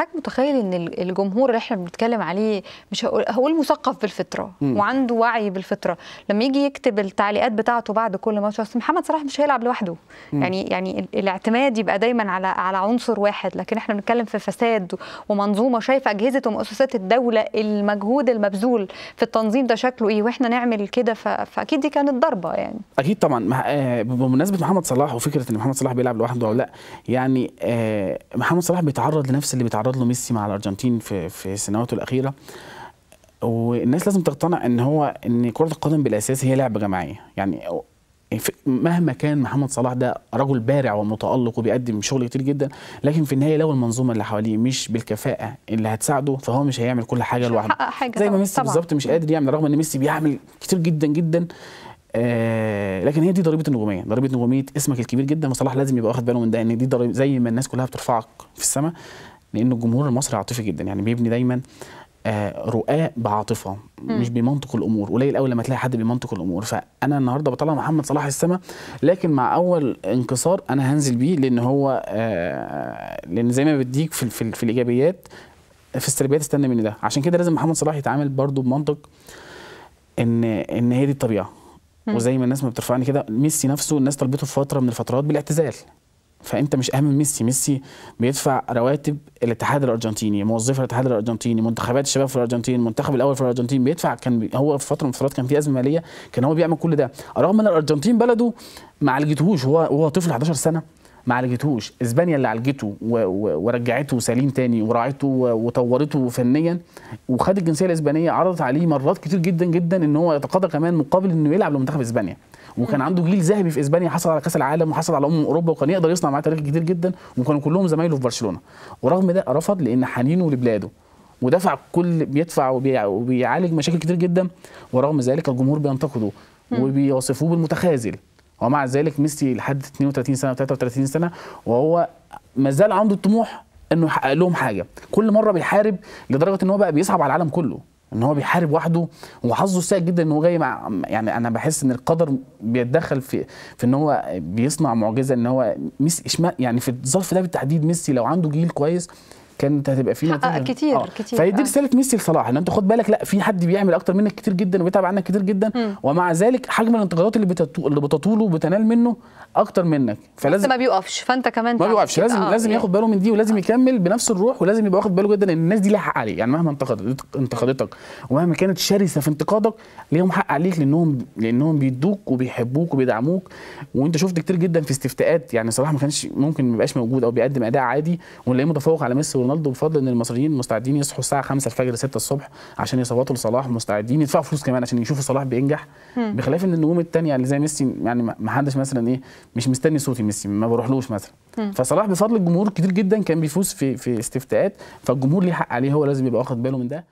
حضرتك متخيل ان الجمهور اللي احنا بنتكلم عليه مش هقول, هقول مثقف بالفطره وعنده وعي بالفطره لما يجي يكتب التعليقات بتاعته بعد كل ماتش اصل محمد صلاح مش هيلعب لوحده مم. يعني يعني الاعتماد يبقى دايما على على عنصر واحد لكن احنا بنتكلم في فساد ومنظومه شايفه اجهزه ومؤسسات الدوله المجهود المبذول في التنظيم ده شكله ايه واحنا نعمل كده فاكيد دي كانت ضربه يعني اكيد طبعا آه، بمناسبه محمد صلاح وفكره ان محمد صلاح بيلعب لوحده او لا يعني آه، محمد صلاح بيتعرض لنفس اللي بيتعرض تعرض له ميسي مع الارجنتين في في سنواته الاخيره والناس لازم تقتنع ان هو ان كره القدم بالاساس هي لعبه جماعيه يعني مهما كان محمد صلاح ده رجل بارع ومتالق وبيقدم شغل كتير جدا لكن في النهايه لو المنظومه اللي حواليه مش بالكفاءه اللي هتساعده فهو مش هيعمل كل حاجه لوحده زي ما ميسي بالظبط مش قادر يعمل رغم ان ميسي بيعمل كتير جدا جدا آه لكن هي دي ضريبه النجوميه ضريبه نجوميه اسمك الكبير جدا وصلاح لازم يبقى واخد باله من ده ان دي ضريبه زي ما الناس كلها بترفعك في السماء لان الجمهور المصري عاطفي جدا يعني بيبني دايما آه، رؤاه بعاطفه مش بمنطق الامور قليل قوي لما تلاقي حد بمنطق الامور فانا النهارده بطلع محمد صلاح السما لكن مع اول انكسار انا هنزل بيه لان هو آه، لان زي ما بديك في, في, في الايجابيات في السلبيات استنى مني ده عشان كده لازم محمد صلاح يتعامل برضو بمنطق ان ان هي دي الطبيعه وزي ما الناس ما بترفعني كده ميسي نفسه الناس طلبته في فتره من الفترات بالاعتزال فانت مش اهم من ميسي ميسي بيدفع رواتب الاتحاد الارجنتيني موظفي الاتحاد الارجنتيني منتخبات الشباب في الارجنتين المنتخب الاول في الارجنتين بيدفع كان بي هو في فتره من الفترات كان في ازمه ماليه كان هو بيعمل كل ده رغم ان الارجنتين بلده ما عالجتهوش هو هو طفل 11 سنه ما عالجتهوش اسبانيا اللي عالجته ورجعته سليم تاني وراعته وطورته فنيا وخد الجنسيه الاسبانيه عرضت عليه مرات كتير جدا جدا ان هو يتقاضى كمان مقابل انه يلعب لمنتخب اسبانيا وكان عنده جيل ذهبي في اسبانيا حصل على كاس العالم وحصل على امم اوروبا وكان يقدر يصنع معاه تاريخ كتير جدا وكانوا كلهم زمايله في برشلونه ورغم ده رفض لان حنينه لبلاده ودفع كل بيدفع وبيعالج مشاكل كتير جدا ورغم ذلك الجمهور بينتقده وبيوصفوه بالمتخاذل ومع ذلك ميسي لحد 32 سنه و33 سنه وهو ما زال عنده الطموح انه يحقق لهم حاجه كل مره بيحارب لدرجه ان هو بقى بيصعب على العالم كله ان هو بيحارب وحده وحظه سيء جدا ان هو جاي مع يعني انا بحس ان القدر بيتدخل في في ان هو بيصنع معجزه ان هو ميسي يعني في الظرف ده بالتحديد ميسي لو عنده جيل كويس كانت هتبقى في نتيجه كتير آه. كتير فهي دي رساله ميسي لصلاح ان انت خد بالك لا في حد بيعمل اكتر منك كتير جدا وبيتعب عنك كتير جدا م. ومع ذلك حجم الانتقادات اللي بتطو... اللي بتطوله وبتنال منه اكتر منك فلازم ما بيوقفش فانت كمان ما بيوقفش لازم آه. لازم يعني ياخد باله من دي ولازم آه. يكمل بنفس الروح ولازم يبقى واخد باله جدا ان الناس دي لها حق عليه يعني مهما انتقدت انتقدتك ومهما كانت شرسه في انتقادك ليهم حق عليك لانهم لانهم بيدوك وبيحبوك وبيدعموك وانت شفت كتير جدا في استفتاءات يعني صلاح ما كانش ممكن ما يبقاش موجود او بيقدم اداء عادي ونلاقيه متفوق على ميسي رونالدو بفضل ان المصريين مستعدين يصحوا الساعه 5 الفجر 6 الصبح عشان يصوتوا لصلاح مستعدين يدفعوا فلوس كمان عشان يشوفوا صلاح بينجح بخلاف ان النجوم الثانيه اللي يعني زي ميسي يعني ما حدش مثلا ايه مش مستني صوتي ميسي ما بروحلوش مثلا فصلاح بفضل الجمهور كتير جدا كان بيفوز في في استفتاءات فالجمهور ليه حق عليه هو لازم يبقى واخد باله من ده